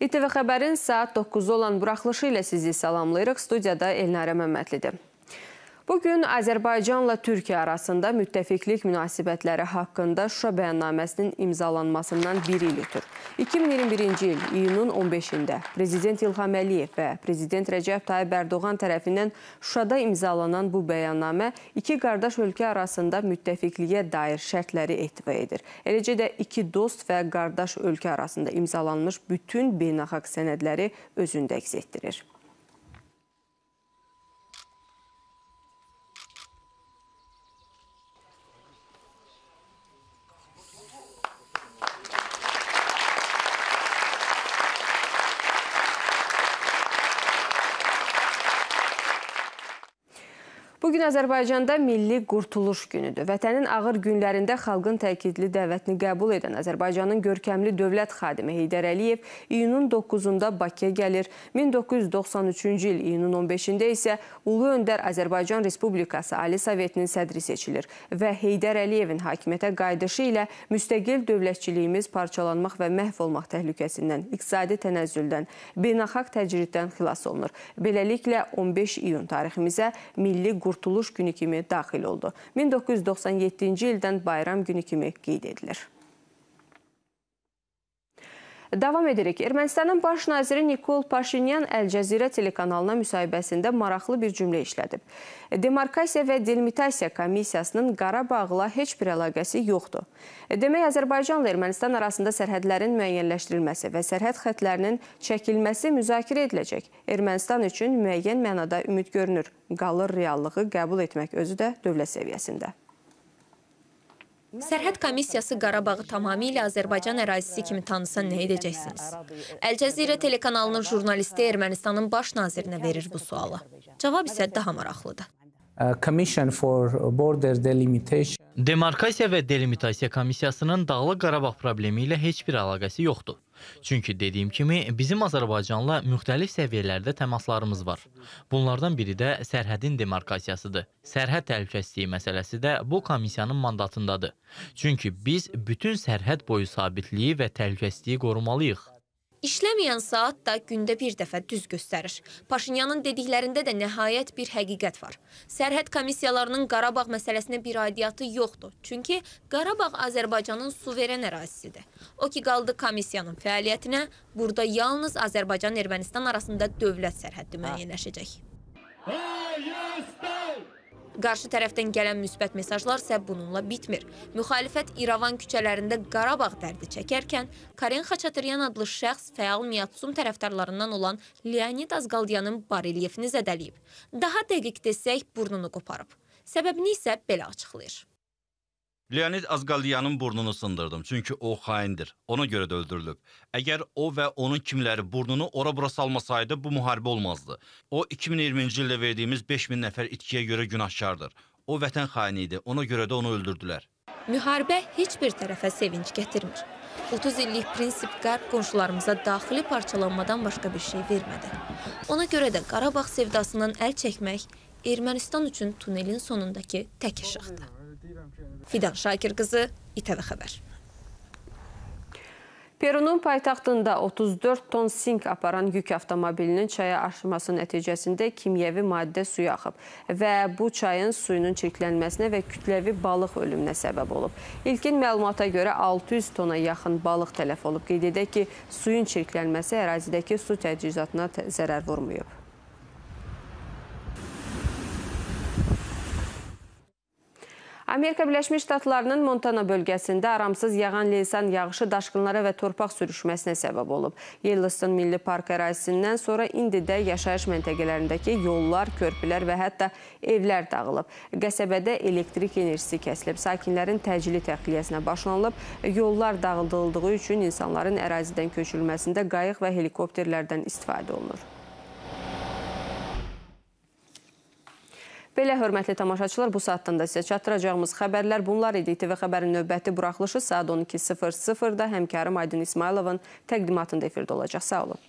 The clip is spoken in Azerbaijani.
İTV Xəbərin saat 9-da olan buraxılışı ilə sizi salamlayırıq. Studiyada Elnarə Məmmədlidir. Bugün Azərbaycanla Türkiyə arasında müttəfiqlik münasibətləri haqqında Şuşa bəyannaməsinin imzalanmasından bir il ötür. 2021-ci il iyunun 15-də Prezident İlham Əliyev və Prezident Rəcəb Tayyib Ərdoğan tərəfindən Şuşada imzalanan bu bəyannamə iki qardaş ölkə arasında müttəfiqliyə dair şərtləri ehtiva edir. Eləcə də iki dost və qardaş ölkə arasında imzalanmış bütün beynəlxalq sənədləri özündə əks etdirir. Bugün Azərbaycanda Milli Qurtuluş Günüdür. Vətənin ağır günlərində xalqın təkidli dəvətini qəbul edən Azərbaycanın görkəmli dövlət xadimi Heydər Əliyev iyunun 9-da Bakıya gəlir. 1993-cü il iyunun 15-də isə Ulu Öndər Azərbaycan Respublikası Ali Sovetinin sədri seçilir və Heydər Əliyevin hakimiyyətə qayıdışı ilə müstəqil dövlətçiliyimiz parçalanmaq və məhv olmaq təhlükəsindən, iqtisadi tənəzzüldən, beynəlxalq təcriddən xilas olunur. Beləliklə 15 iyun tariximizə Milli Qurtuluş Qurtuluş günü kimi daxil oldu. 1997-ci ildən bayram günü kimi qeyd edilir. Davam edirik. Ermənistanın baş naziri Nikol Paşinyan Əlcəzirə telekanalına müsahibəsində maraqlı bir cümlə işlədib. Demarkasiya və delimitasiya komissiyasının Qarabağla heç bir əlaqəsi yoxdur. Demək, Azərbaycanla Ermənistan arasında sərhədlərin müəyyənləşdirilməsi və sərhəd xətlərinin çəkilməsi müzakirə ediləcək. Ermənistan üçün müəyyən mənada ümid görünür. Qalır reallığı qəbul etmək özü də dövlət səviyyəsində. Sərhəd Komissiyası Qarabağı tamamilə Azərbaycan ərazisi kimi tanısa nə edəcəksiniz? Əl-Cəzirə telekanalının jurnalisti Ermənistanın baş nazirinə verir bu sualı. Cavab isə daha maraqlıdır. Commission for Border Delimitation Demarkasiya və delimitasiya komissiyasının Dağlıq Qarabağ problemi ilə heç bir əlaqəsi yoxdur. Çünki dediyim kimi, bizim Azərbaycanla müxtəlif səviyyələrdə təmaslarımız var. Bunlardan biri də sərhədin demarkasiyasıdır. Sərhəd təhlükəsizliyi məsələsi də bu komissiyanın mandatındadır. Çünki biz bütün sərhəd boyu sabitliyi və təhlükəsizliyi qorumalıyıq. İşləməyən saat da gündə bir dəfə düz göstərir. Paşinyanın dediklərində də nəhayət bir həqiqət var. Sərhəd komissiyalarının Qarabağ məsələsinə bir aidiyyatı yoxdur. Çünki Qarabağ Azərbaycanın suveren ərazisidir. O ki, qaldı komissiyanın fəaliyyətinə, burada yalnız Azərbaycan-Ermənistan arasında dövlət sərhəddi müəyyənləşəcək. Hayır! Qarşı tərəfdən gələn müsbət mesajlar isə bununla bitmir. Müxalifət İrəvan küçələrində Qarabağ dərdi çəkərkən, Karen Xaçatryan adlı şəxs fəal Miyatsum tərəfdarlarından olan Leonid Azqaldiyanın barelyefini zədəliyib. Daha dəqiq desək, burnunu qoparıb. Səbəbini isə belə açıqlayır. Leonid Azqalyanın burnunu sındırdım, çünki o xaindir. Ona görə də öldürülüb. Əgər o və onun kimləri burnunu ora-bura salmasaydı, bu müharibə olmazdı. O 2020-ci ildə verdiyimiz 5000 nəfər itkiyə görə günahkardır. O vətən xaini idi, ona görə də onu öldürdülər. Müharibə heç bir tərəfə sevinç gətirmir. 30 illik prinsip qərb qonşularımıza daxili parçalanmadan başqa bir şey vermədi. Ona görə də Qarabağ sevdasından əl çəkmək Ermənistan üçün tunelin sonundakı tək işıqdır. Fidan Şakir qızı, İTV Xəbər. Perunun paytaxtında 34 ton sink aparan yük avtomobilinin çaya aşırması nəticəsində kimyəvi maddə suya axıb və bu çayın suyunun çirklənməsinə və kütləvi balıq ölümünə səbəb olub. İlkin məlumata görə 600 tona yaxın balıq tələf olub. Qeyd edək ki, suyun çirklənməsi ərazidəki su təcrizatına zərər vurmayıb. Amerika Birləşmiş Ştatlarının Montana bölgəsində aramsız yağan leysan yağışı daşqınlara və torpaq sürüşməsinə səbəb olub. Yellowstone Milli Park ərazisindən sonra indi də yaşayış məntəqələrindəki yollar, körpülər və hətta evlər dağılıb. Qəsəbədə elektrik enerjisi kəsilib, sakinlərin təcili təxliyəsinə başlanılıb, yollar dağıldıldığı üçün insanların ərazidən köçülməsində qayıq və helikopterlərdən istifadə olunur. Belə hörmətli tamaşaçılar, bu saatdan da sizə çatdıracağımız xəbərlər bunlar idi. TV xəbərin növbəti buraxılışı saat 12.00-da həmkarım Aydın İsmailovun təqdimatında efirdə olacaq. Sağ olun.